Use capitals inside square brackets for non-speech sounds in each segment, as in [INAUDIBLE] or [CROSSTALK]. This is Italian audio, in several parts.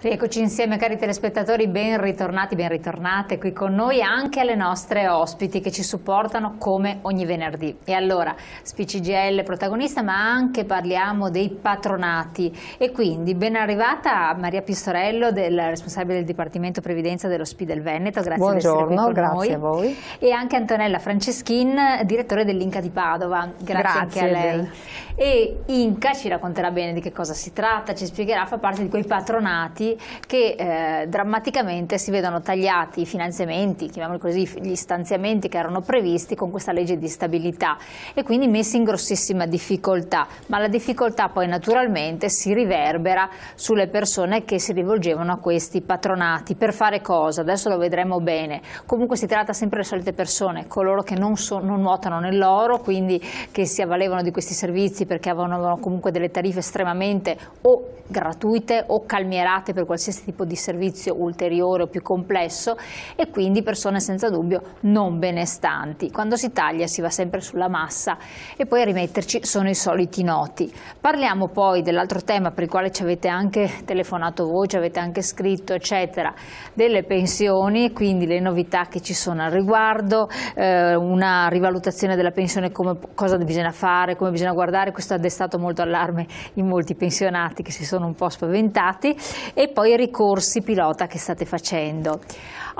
Rieccoci insieme cari telespettatori, ben ritornati, ben ritornate qui con noi anche alle nostre ospiti che ci supportano come ogni venerdì. E allora, SPCGL protagonista ma anche parliamo dei patronati e quindi ben arrivata Maria Pistorello, del, responsabile del Dipartimento Previdenza dello dell'Ospite del Veneto, grazie Buongiorno, per grazie noi. a voi. E anche Antonella Franceschin, direttore dell'Inca di Padova, grazie, grazie anche a lei. Del... E Inca ci racconterà bene di che cosa si tratta, ci spiegherà, fa parte di quei patronati che eh, drammaticamente si vedono tagliati i finanziamenti, chiamiamoli così, gli stanziamenti che erano previsti con questa legge di stabilità e quindi messi in grossissima difficoltà, ma la difficoltà poi naturalmente si riverbera sulle persone che si rivolgevano a questi patronati. Per fare cosa? Adesso lo vedremo bene. Comunque si tratta sempre delle solite persone, coloro che non, so, non nuotano nell'oro, quindi che si avvalevano di questi servizi perché avevano comunque delle tariffe estremamente o gratuite o calmierate per qualsiasi tipo di servizio ulteriore o più complesso e quindi persone senza dubbio non benestanti. Quando si taglia si va sempre sulla massa e poi a rimetterci sono i soliti noti. Parliamo poi dell'altro tema per il quale ci avete anche telefonato voi, ci avete anche scritto eccetera, delle pensioni, quindi le novità che ci sono al riguardo, eh, una rivalutazione della pensione, come, cosa bisogna fare, come bisogna guardare, questo ha destato molto allarme in molti pensionati che si sono un po' spaventati e poi i ricorsi pilota che state facendo.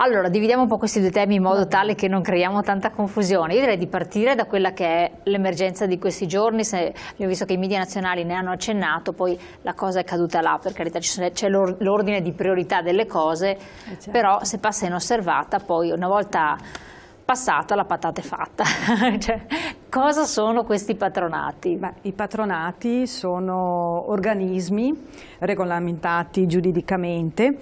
Allora, dividiamo un po' questi due temi in modo tale che non creiamo tanta confusione. Io direi di partire da quella che è l'emergenza di questi giorni, se, ho visto che i media nazionali ne hanno accennato, poi la cosa è caduta là, per carità c'è l'ordine di priorità delle cose, eh certo. però se passa inosservata poi una volta passata la patata è fatta. [LAUGHS] cioè, cosa sono questi patronati? Beh, I patronati sono organismi regolamentati giuridicamente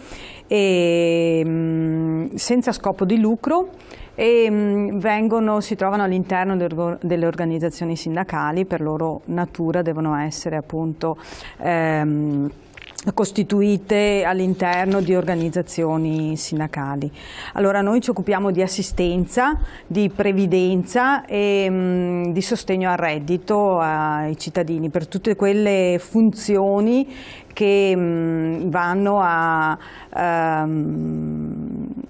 e, mh, mm, senza scopo di lucro e mh, mm, vengono, si trovano all'interno delle organizzazioni sindacali, per loro natura devono essere appunto... Ehm, costituite all'interno di organizzazioni sindacali. Allora noi ci occupiamo di assistenza, di previdenza e mh, mm, di sostegno al reddito ai cittadini per tutte quelle funzioni che mh, mm, vanno a um,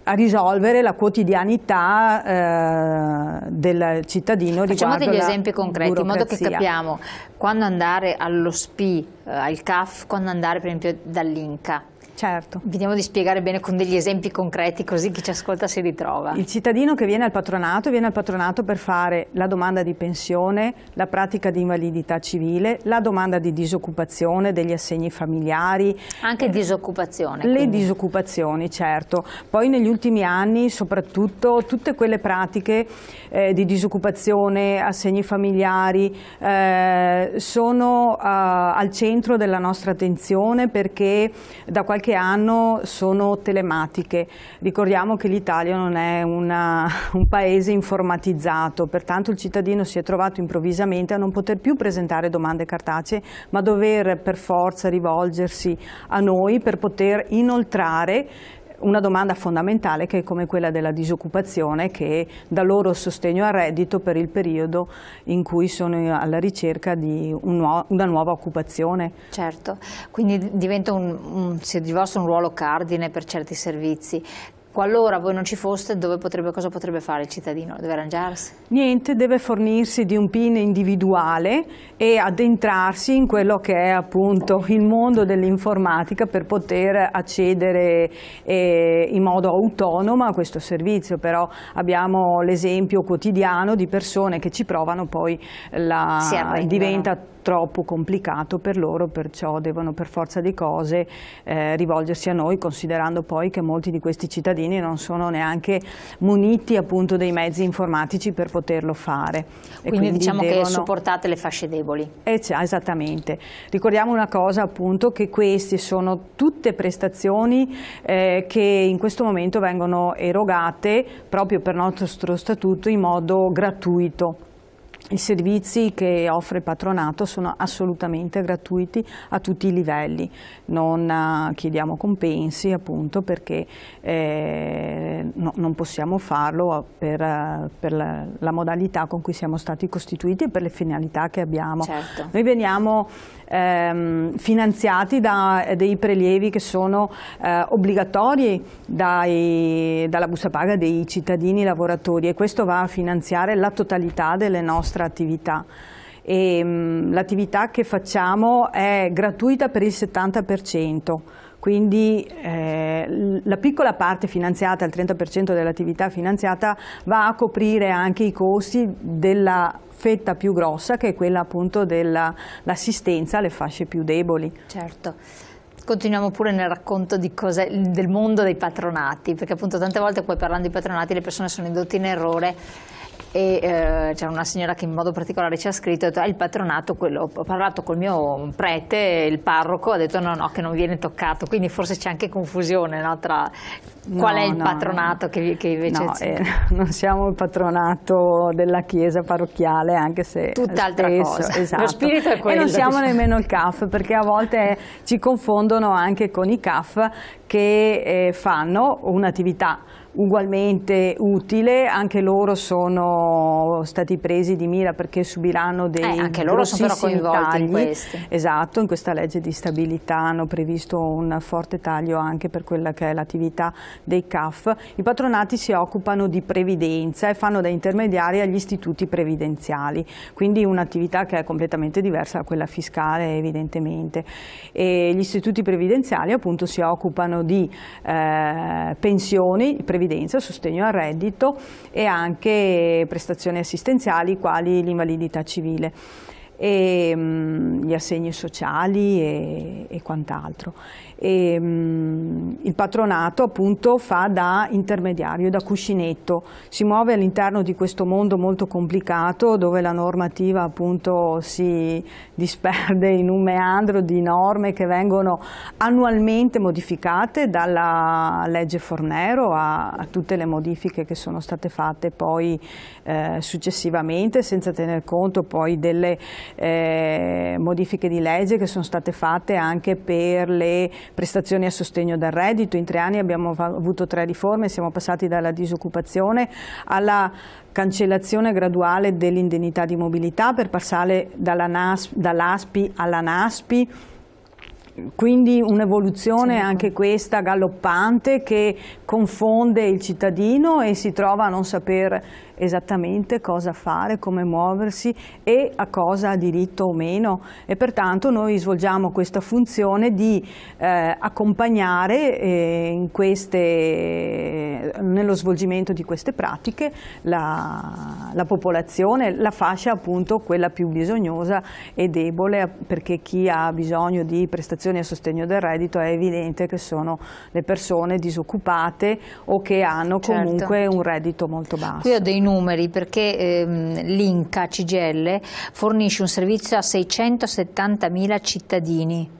a risolvere la quotidianità eh, del cittadino Facciamo degli esempi concreti in modo che capiamo quando andare allo SPI, eh, al CAF, quando andare per esempio dall'Inca Certo. Vediamo di spiegare bene con degli esempi concreti così chi ci ascolta si ritrova. Il cittadino che viene al patronato viene al patronato per fare la domanda di pensione, la pratica di invalidità civile, la domanda di disoccupazione, degli assegni familiari. Anche disoccupazione. Le quindi. disoccupazioni, certo. Poi negli ultimi anni soprattutto tutte quelle pratiche eh, di disoccupazione, assegni familiari eh, sono eh, al centro della nostra attenzione perché da qualche che hanno sono telematiche. Ricordiamo che l'Italia non è una, [LAUGHS] un paese informatizzato, pertanto il cittadino si è trovato improvvisamente a non poter più presentare domande cartacee, ma dover per forza rivolgersi a noi per poter inoltrare una domanda fondamentale che è come quella della disoccupazione che dà loro sostegno al reddito per il periodo in cui sono alla ricerca di un nuovo, una nuova occupazione. Certo, quindi diventa un, un, si un ruolo cardine per certi servizi qualora ecco, voi non ci foste, potrebbe, cosa potrebbe fare il cittadino? Deve arrangiarsi? Niente, deve fornirsi di un PIN individuale e addentrarsi in quello che è appunto il mondo dell'informatica per poter accedere eh, in modo autonomo a questo servizio, però abbiamo l'esempio quotidiano di persone che ci provano poi la, diventa troppo complicato per loro, perciò devono per forza di cose eh, rivolgersi a noi, considerando poi che molti di questi cittadini cittadini non sono neanche muniti appunto dei mezzi informatici per poterlo fare. Quindi, quindi diciamo devono... che supportate le fasce deboli. Eh, esattamente. Ricordiamo una cosa appunto che queste sono tutte prestazioni eh, che in questo momento vengono erogate proprio per nostro statuto in modo gratuito. I servizi che offre il patronato sono assolutamente gratuiti a tutti i livelli, non eh, chiediamo compensi appunto perché eh, no, non possiamo farlo per, eh, per la, la, modalità con cui siamo stati costituiti e per le finalità che abbiamo. Certo. Noi veniamo ehm, finanziati da eh, dei prelievi che sono eh, obbligatori dai, dalla busta paga dei cittadini lavoratori e questo va a finanziare la totalità delle nostre nostra attività. Ehm, l'attività che facciamo è gratuita per il 70%, quindi eh, la piccola parte finanziata, il 30% dell'attività finanziata, va a coprire anche i costi della fetta più grossa che è quella appunto dell'assistenza alle fasce più deboli. Certo. Continuiamo pure nel racconto cose, del mondo dei patronati, perché appunto tante volte poi parlando di patronati le persone sono indotte in errore e eh, c'è una signora che in modo particolare ci ha scritto, è ah, il patronato, quello, ho parlato col mio prete, il parroco, ha detto no, no, che non viene toccato, quindi forse c'è anche confusione no, tra qual no, è il no, patronato che, che, invece... No, eh, [LAUGHS] non siamo il patronato della chiesa parrocchiale, anche se... Tutt'altra cosa, esatto. lo spirito è quello. E non siamo diciamo. nemmeno il CAF, perché a volte ci confondono anche con i CAF che eh, fanno un'attività ugualmente utile, anche loro sono stati presi di mira perché subiranno eh, dei eh, anche loro sono però coinvolti tagli. in questi. Esatto, in questa legge di stabilità hanno previsto un forte taglio anche per quella che è l'attività dei CAF. I patronati si occupano di previdenza e fanno da intermediari agli istituti previdenziali, quindi un'attività che è completamente diversa da quella fiscale evidentemente. E gli istituti previdenziali appunto si occupano di eh, pensioni, previdenziali previdenza, sostegno al reddito e anche prestazioni assistenziali quali l'invalidità civile e mh, mm, gli assegni sociali e, e quant'altro. E, mh, mm, il patronato appunto fa da intermediario, da cuscinetto, si muove all'interno di questo mondo molto complicato dove la normativa appunto si disperde in un meandro di norme che vengono annualmente modificate dalla legge Fornero a, a tutte le modifiche che sono state fatte poi eh, successivamente senza tener conto poi delle eh, modifiche di legge che sono state fatte anche per le prestazioni a sostegno del reddito reddito, in tre anni abbiamo avuto tre riforme, siamo passati dalla disoccupazione alla cancellazione graduale dell'indennità di mobilità per passare dall'ASPI alla NASPI quindi un'evoluzione anche questa galoppante che confonde il cittadino e si trova a non sapere esattamente cosa fare, come muoversi e a cosa ha diritto o meno e pertanto noi svolgiamo questa funzione di eh, accompagnare eh, queste, nello svolgimento di queste pratiche la, la, popolazione, la fascia appunto quella più bisognosa e debole perché chi ha bisogno di prestazioni associazioni a sostegno del reddito è evidente che sono le persone disoccupate o che hanno certo. comunque certo. un reddito molto basso. Qui ho dei numeri perché ehm, l'Inca Cigelle fornisce un servizio a 670 mila cittadini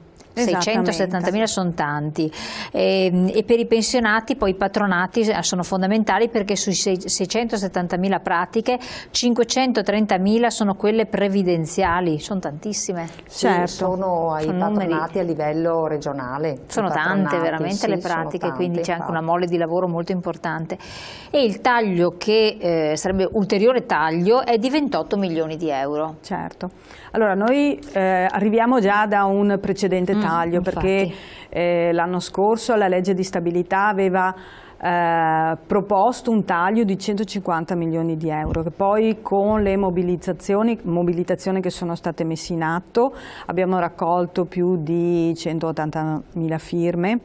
670.000 sono tanti e, ehm, e, per i pensionati poi i patronati eh, sono fondamentali perché su 670.000 pratiche 530.000 sono quelle previdenziali, sono tantissime. Certo. sono ai sono patronati numeri. a livello regionale. Sono tante veramente sì, le pratiche, tante, quindi c'è anche una mole di lavoro molto importante e il taglio che eh, sarebbe ulteriore taglio è di 28 milioni di euro. Certo. Allora noi eh, arriviamo già da un precedente taglio mm dettaglio infatti. perché eh, l'anno scorso la legge di stabilità aveva eh, proposto un taglio di 150 milioni di euro che poi con le mobilitazioni, mobilitazioni che sono state messe in atto abbiamo raccolto più di 180 mila firme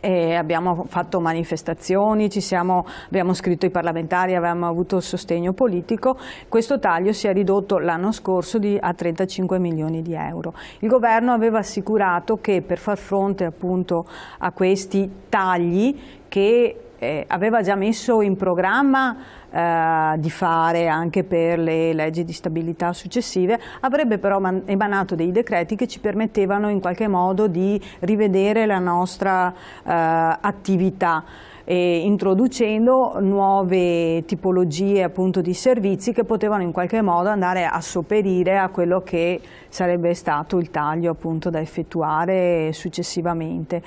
e abbiamo fatto manifestazioni, siamo, abbiamo scritto i parlamentari, avevamo avuto sostegno politico. Questo taglio si è ridotto l'anno scorso di, a 35 milioni di euro. Il governo aveva assicurato che per far fronte appunto a questi tagli che eh, aveva già messo in programma eh, di fare anche per le leggi di stabilità successive, avrebbe però emanato dei decreti che ci permettevano in qualche modo di rivedere la nostra eh, attività introducendo nuove tipologie appunto di servizi che potevano in qualche modo andare a sopperire a quello che sarebbe stato il taglio appunto da effettuare successivamente.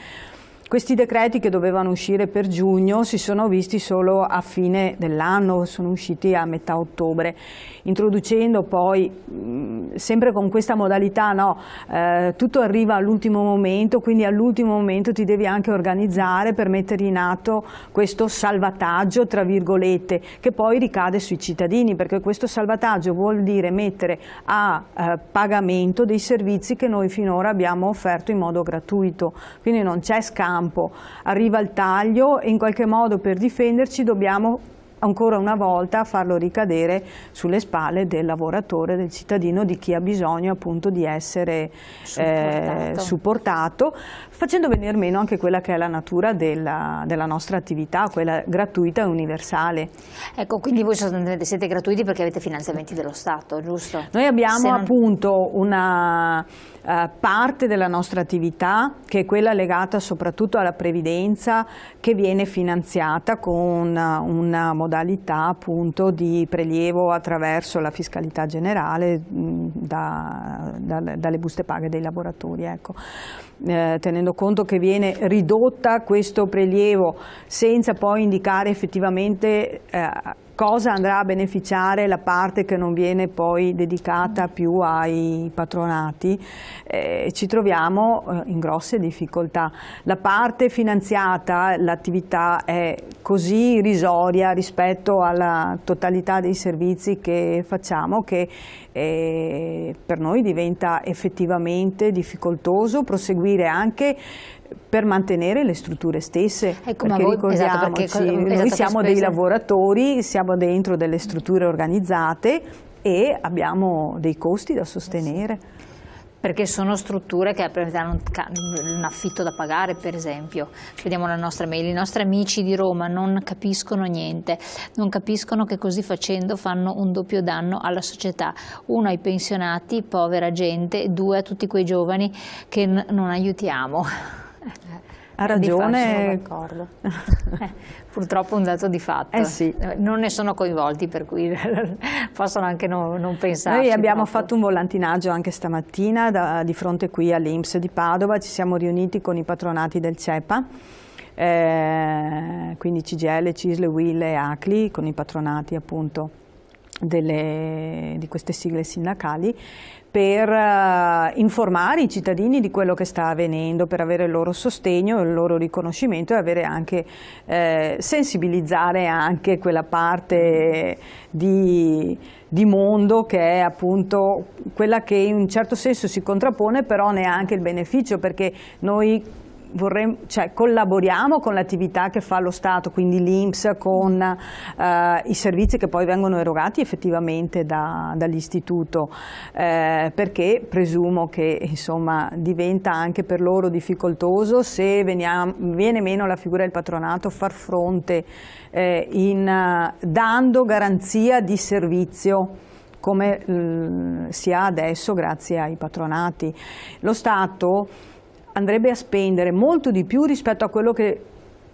Questi decreti che dovevano uscire per giugno si sono visti solo a fine dell'anno, sono usciti a metà ottobre, introducendo poi, mm, sempre con questa modalità, no, eh, tutto arriva all'ultimo momento, quindi all'ultimo momento ti devi anche organizzare per mettere in atto questo salvataggio, tra virgolette, che poi ricade sui cittadini, perché questo salvataggio vuol dire mettere a eh, pagamento dei servizi che noi finora abbiamo offerto in modo gratuito, quindi non c'è scambio campo, arriva il taglio e in qualche modo per difenderci dobbiamo ancora una volta farlo ricadere sulle spalle del lavoratore, del cittadino, di chi ha bisogno appunto di essere supportato, eh, supportato facendo venire meno anche quella che è la natura della, della nostra attività, quella gratuita e universale. Ecco, quindi voi siete gratuiti perché avete finanziamenti dello Stato, giusto? Noi abbiamo non... appunto una eh, parte della nostra attività che è quella legata soprattutto alla previdenza che viene finanziata con eh, una modalità appunto di prelievo attraverso la fiscalità generale mh, mm, da, da, dalle buste paghe dei lavoratori. Ecco. Eh, tenendo conto che viene ridotta questo prelievo senza poi indicare effettivamente eh, cosa andrà a beneficiare la parte che non viene poi dedicata più ai patronati, eh, ci troviamo eh, in grosse difficoltà. La parte finanziata, l'attività è così irrisoria rispetto alla totalità dei servizi che facciamo che eh, per noi diventa effettivamente difficoltoso proseguire anche per mantenere le strutture stesse, ecco, perché voi, ricordiamoci, esatto, perché, noi siamo dei lavoratori, siamo dentro delle strutture organizzate e abbiamo dei costi da sostenere. perché sono strutture che hanno un affitto da pagare per esempio vediamo la nostra mail i nostri amici di Roma non capiscono niente non capiscono che così facendo fanno un doppio danno alla società uno ai pensionati, povera gente due a tutti quei giovani che non aiutiamo ha ragione. Faccio, [LAUGHS] eh, Purtroppo è un dato di fatto. Eh sì. Eh, non ne sono coinvolti, per cui [LAUGHS] possono anche non, non pensare. Noi abbiamo troppo. fatto un volantinaggio anche stamattina da, di fronte qui all'Inps di Padova, ci siamo riuniti con i patronati del CEPA. Eh, quindi CGL, Cisle, Will e ACLI con i patronati appunto delle, di queste sigle sindacali per eh, informare i cittadini di quello che sta avvenendo, per avere il loro sostegno, il loro riconoscimento e avere anche, eh, sensibilizzare anche quella parte di, di, mondo che è appunto quella che in un certo senso si contrappone però neanche il beneficio perché noi vorrei, cioè, collaboriamo con l'attività che fa lo Stato, quindi l'Inps, con eh, i servizi che poi vengono erogati effettivamente da, dall'istituto, eh, perché presumo che insomma, diventa anche per loro difficoltoso se veniamo, viene meno la figura del patronato far fronte eh, in, dando garanzia di servizio come mh, mm, si ha adesso grazie ai patronati. Lo Stato andrebbe a spendere molto di più rispetto a quello che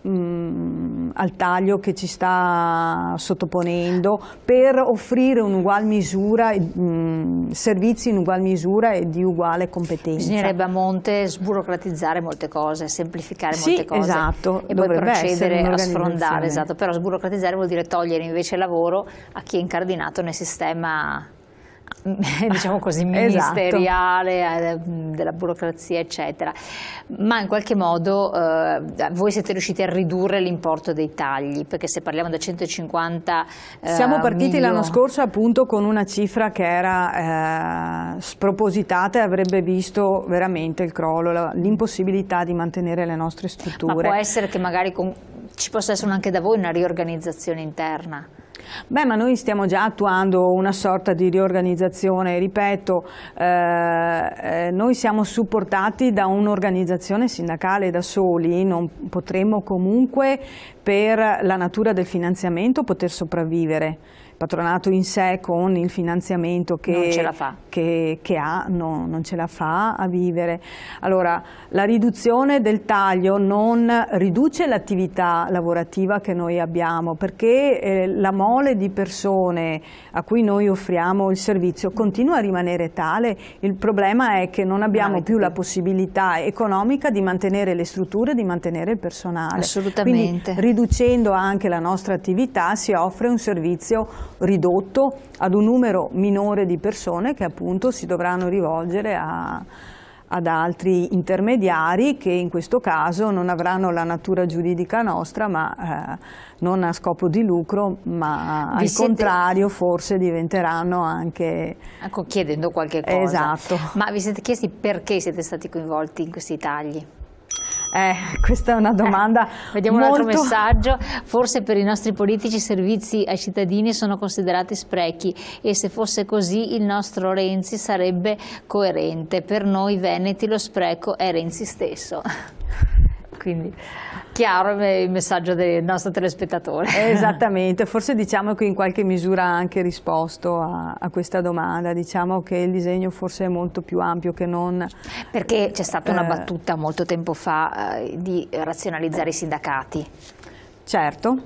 mm, al taglio che ci sta sottoponendo per offrire un'ugual misura, mm, servizi in ugual misura e di uguale competenza. Bisognerebbe a monte sburocratizzare molte cose, semplificare sì, molte cose esatto, e poi procedere a sfrondare, esatto, però sburocratizzare vuol dire togliere invece lavoro a chi è incardinato nel sistema [LAUGHS] diciamo così, esatto. ministeriale, esatto. della burocrazia, eccetera. Ma in qualche modo eh, voi siete riusciti a ridurre l'importo dei tagli, perché se parliamo da 150 eh, Siamo partiti l'anno scorso appunto con una cifra che era eh, spropositata e avrebbe visto veramente il crollo, l'impossibilità di mantenere le nostre strutture. Ma può essere che magari con, ci possa essere anche da voi una riorganizzazione interna? Beh, ma noi stiamo già attuando una sorta di riorganizzazione, ripeto, eh, eh noi siamo supportati da un'organizzazione sindacale da soli, non potremmo comunque per la natura del finanziamento poter sopravvivere patronato in sé con il finanziamento che, che, che ha, no, non ce la fa a vivere. Allora, la riduzione del taglio non riduce l'attività lavorativa che noi abbiamo, perché eh, la mole di persone a cui noi offriamo il servizio continua a rimanere tale. Il problema è che non abbiamo più la possibilità economica di mantenere le strutture, di mantenere il personale. Assolutamente. Quindi, riducendo anche la nostra attività si offre un servizio ridotto ad un numero minore di persone che appunto si dovranno rivolgere a, ad altri intermediari che in questo caso non avranno la natura giuridica nostra ma eh, non a scopo di lucro ma Vi al siete... contrario forse diventeranno anche ecco, chiedendo qualche cosa esatto ma vi siete chiesti perché siete stati coinvolti in questi tagli? Eh, questa è una domanda. Eh, vediamo molto... un altro messaggio. Forse per i nostri politici i servizi ai cittadini sono considerati sprechi e se fosse così il nostro Renzi sarebbe coerente. Per noi veneti lo spreco è Renzi stesso quindi chiaro il messaggio del nostro telespettatore. [LAUGHS] Esattamente, forse diciamo che in qualche misura ha anche risposto a, a, questa domanda, diciamo che il disegno forse è molto più ampio che non... Perché c'è stata una eh, battuta molto tempo fa eh, di razionalizzare i sindacati. Certo,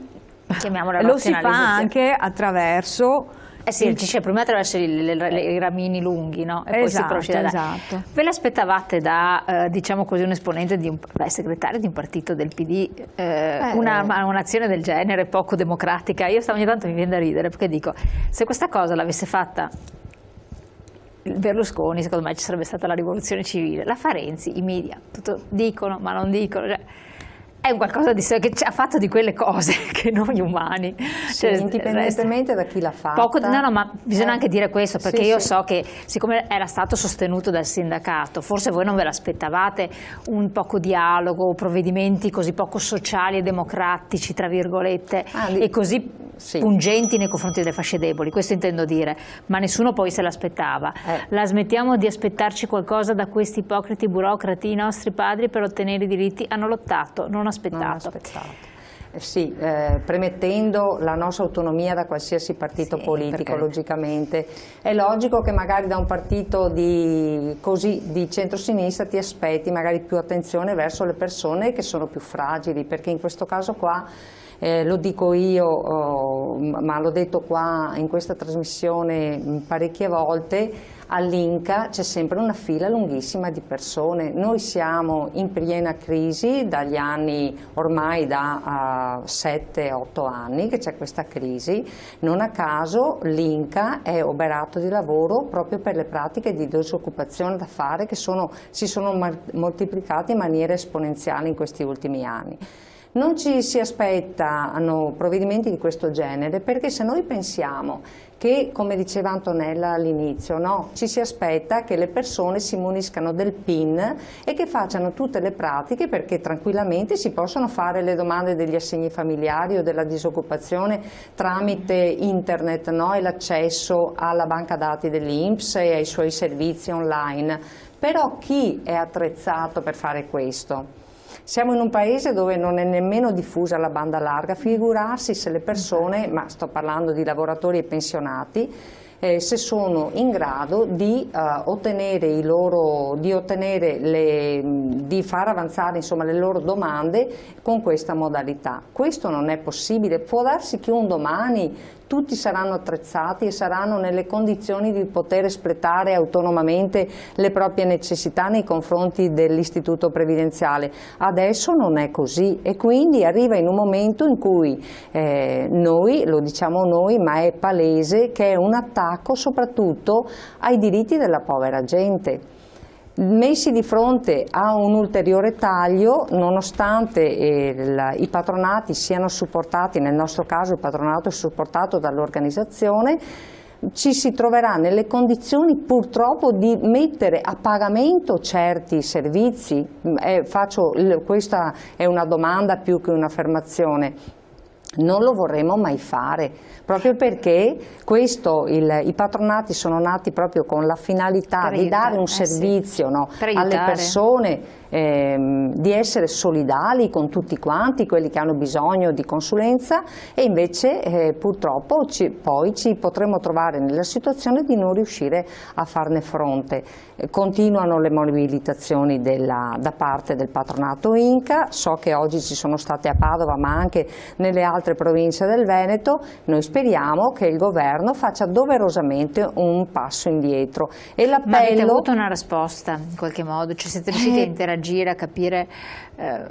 lo si fa anche attraverso eh sì, dice, cioè, prima attraverso i, le, le, i ramini lunghi, no? E esatto, poi si esatto, procede esatto. Ve l'aspettavate da, eh, diciamo così, un esponente, di un, beh, segretario di un partito del PD, eh, eh. un'azione del genere poco democratica? Io stavo ogni tanto mi viene da ridere perché dico, se questa cosa l'avesse fatta Berlusconi, secondo me ci sarebbe stata la rivoluzione civile, la fa i media, tutto dicono ma non dicono, cioè, è un qualcosa di, che ci ha fatto di quelle cose [LAUGHS] che noi umani. Sì, cioè, indipendentemente da chi l'ha fatta. Poco, no, no, ma bisogna eh. anche dire questo, perché sì, io sì. so che siccome era stato sostenuto dal sindacato, forse voi non ve l'aspettavate un poco dialogo, provvedimenti così poco sociali e democratici, tra virgolette, ah, e così sì. pungenti nei confronti delle fasce deboli, questo intendo dire, ma nessuno poi se l'aspettava. Eh. La smettiamo di aspettarci qualcosa da questi ipocriti burocrati, i nostri padri per ottenere i diritti hanno lottato, non aspettato. Non aspettato. Eh sì, eh, premettendo la nostra autonomia da qualsiasi partito sì, politico, perché... logicamente. È logico che magari da un partito di, così, di centrosinistra ti aspetti magari più attenzione verso le persone che sono più fragili, perché in questo caso qua eh, lo dico io, oh, ma l'ho detto qua in questa trasmissione mm, parecchie volte, all'Inca c'è sempre una fila lunghissima di persone. Noi siamo in piena crisi dagli anni, ormai da uh, ah, 7-8 anni che c'è questa crisi. Non a caso l'Inca è oberato di lavoro proprio per le pratiche di disoccupazione da fare che sono, si sono moltiplicate in maniera esponenziale in questi ultimi anni. Non ci si aspettano provvedimenti di questo genere perché se noi pensiamo che, come diceva Antonella all'inizio, no? ci si aspetta che le persone si muniscano del PIN e che facciano tutte le pratiche perché tranquillamente si possono fare le domande degli assegni familiari o della disoccupazione tramite internet no? e l'accesso alla banca dati dell'Inps e ai suoi servizi online. Però chi è attrezzato per fare questo? Siamo in un paese dove non è nemmeno diffusa la banda larga, figurarsi se le persone, ma sto parlando di lavoratori e pensionati, eh, se sono in grado di, eh, ottenere, loro, di, ottenere le, di far avanzare insomma, le loro domande con questa modalità. Questo non è possibile, può darsi che un domani tutti saranno attrezzati e saranno nelle condizioni di poter espletare autonomamente le proprie necessità nei confronti dell'istituto previdenziale. Adesso non è così e quindi arriva in un momento in cui eh, noi, lo diciamo noi, ma è palese che è un attacco attacco soprattutto ai diritti della povera gente. Messi di fronte a un ulteriore taglio, nonostante eh, il, i patronati siano supportati, nel nostro caso il patronato è supportato dall'organizzazione, ci si troverà nelle condizioni purtroppo di mettere a pagamento certi servizi, mm, eh, faccio, questa è una domanda più che un'affermazione, non lo vorremmo mai fare, proprio perché questo, il, i patronati sono nati proprio con la finalità per di dare un eh servizio sì. no, alle persone ehm, di essere solidali con tutti quanti, quelli che hanno bisogno di consulenza e invece eh, purtroppo ci, poi ci potremo trovare nella situazione di non riuscire a farne fronte. Eh, continuano le mobilitazioni della, da parte del patronato Inca, so che oggi ci sono state a Padova ma anche nelle altre province del Veneto, noi speriamo che il governo faccia doverosamente un passo indietro. E Ma avete avuto una risposta in qualche modo? Ci siete riusciti eh, a interagire? agire, a capire eh,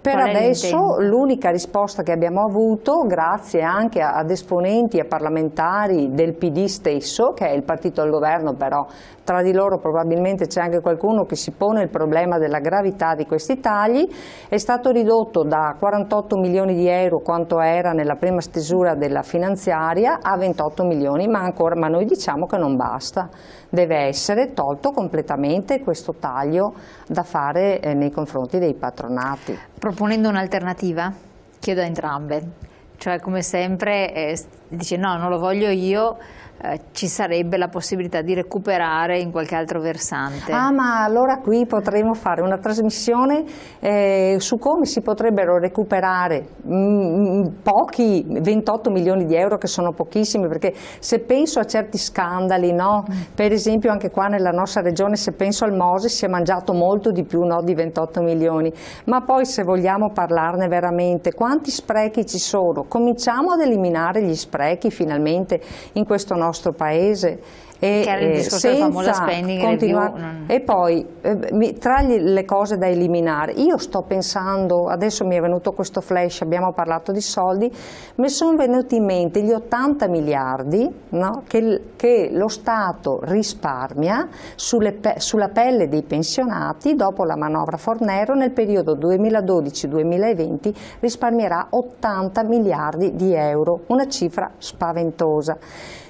per adesso l'unica risposta che abbiamo avuto, grazie anche ad esponenti e parlamentari del PD stesso, che è il partito al governo però, tra di loro probabilmente c'è anche qualcuno che si pone il problema della gravità di questi tagli, è stato ridotto da 48 milioni di euro quanto era nella prima stesura della finanziaria a 28 milioni, ma, ancora, ma noi diciamo che non basta deve essere tolto completamente questo taglio da fare eh, nei confronti dei patronati. Proponendo un'alternativa? Chiedo a entrambe. Cioè come sempre eh, dice no, non lo voglio io, eh, ci sarebbe la possibilità di recuperare in qualche altro versante. Ah, ma allora qui potremmo fare una trasmissione eh, su come si potrebbero recuperare mh, mm, mm, pochi 28 milioni di euro che sono pochissimi, perché se penso a certi scandali, no? Mm. per esempio anche qua nella nostra regione, se penso al Mose si è mangiato molto di più no? di 28 milioni, ma poi se vogliamo parlarne veramente, quanti sprechi ci sono, cominciamo ad eliminare gli sprechi finalmente in questo nostro paese e, che era il eh, discorso della famosa spending continua- Non... E poi eh, tra le cose da eliminare, io sto pensando, adesso mi è venuto questo flash, abbiamo parlato di soldi, mi sono venuti in mente gli 80 miliardi no, che, che, lo Stato risparmia sulle, sulla pelle dei pensionati dopo la manovra Fornero nel periodo 2012-2020 risparmierà 80 miliardi di euro, una cifra spaventosa.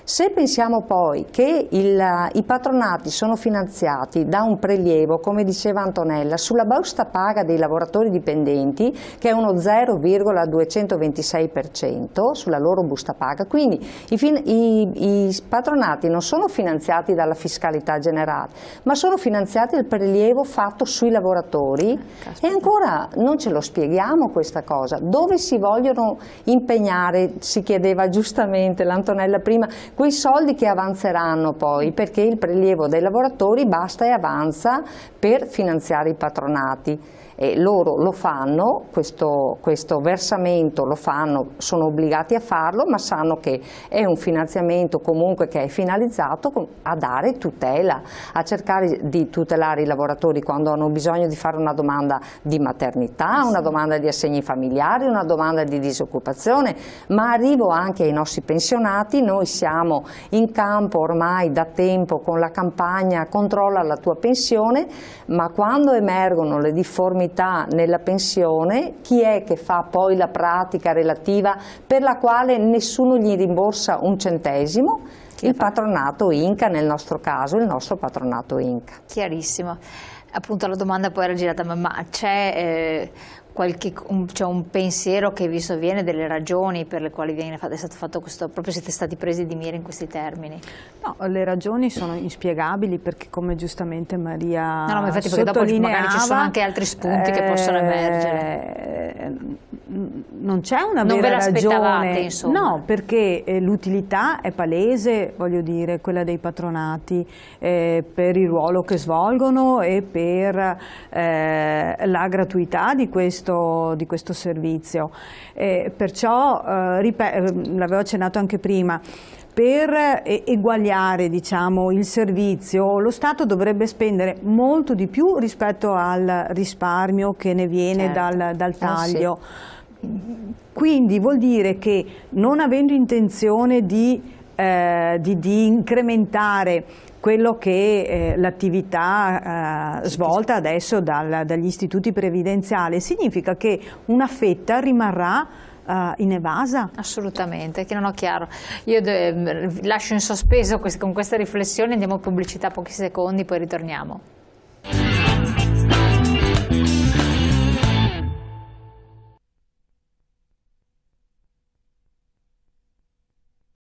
Se pensiamo poi che il, i patronati sono finanziati da un prelievo, come diceva Antonella, sulla busta paga dei lavoratori dipendenti, che è uno 0,226% sulla loro busta paga, quindi i, fin, i, i patronati non sono finanziati dalla fiscalità generale, ma sono finanziati dal prelievo fatto sui lavoratori ah, Caspita. e ancora non ce lo spieghiamo questa cosa. Dove si vogliono impegnare, si chiedeva giustamente l'Antonella prima, quei soldi che avanzeranno poi perché il prelievo dei lavoratori basta e avanza per finanziare i patronati e loro lo fanno, questo, questo versamento lo fanno, sono obbligati a farlo, ma sanno che è un finanziamento comunque che è finalizzato a dare tutela, a cercare di tutelare i lavoratori quando hanno bisogno di fare una domanda di maternità, eh sì. una domanda di assegni familiari, una domanda di disoccupazione, ma arrivo anche ai nostri pensionati, noi siamo in campo ormai da tempo con la campagna controlla la tua pensione, ma quando emergono le difformità continuità nella pensione, chi è che fa poi la pratica relativa per la quale nessuno gli rimborsa un centesimo? Il patronato Inca, nel nostro caso, il nostro patronato Inca. Chiarissimo appunto la domanda poi era girata ma, c'è eh, qualche, un, cioè un pensiero che vi sovviene delle ragioni per le quali fatto, è stato fatto questo, proprio siete stati presi di mira in questi termini? No, le ragioni sono inspiegabili perché come giustamente Maria No, no, ma infatti perché dopo magari ci sono anche altri spunti eh, che possono eh, emergere. Non c'è una non vera ragione. Insomma. No, perché eh, l'utilità è palese, voglio dire, quella dei patronati eh, per il ruolo che svolgono e per eh, la gratuità di questo questo, di questo servizio. Eh, perciò, ehm, l'avevo accennato anche prima, per eguagliare diciamo, il servizio lo Stato dovrebbe spendere molto di più rispetto al risparmio che ne viene certo. dal, dal, taglio. Eh, sì. Quindi vuol dire che non avendo intenzione di, eh, di, di incrementare quello che eh, l'attività eh, svolta adesso dal, dagli istituti previdenziali significa che una fetta rimarrà uh, eh, in evasa? Assolutamente, che non ho chiaro. Io mm, lascio in sospeso quest con questa riflessione, andiamo a pubblicità pochi secondi, poi ritorniamo.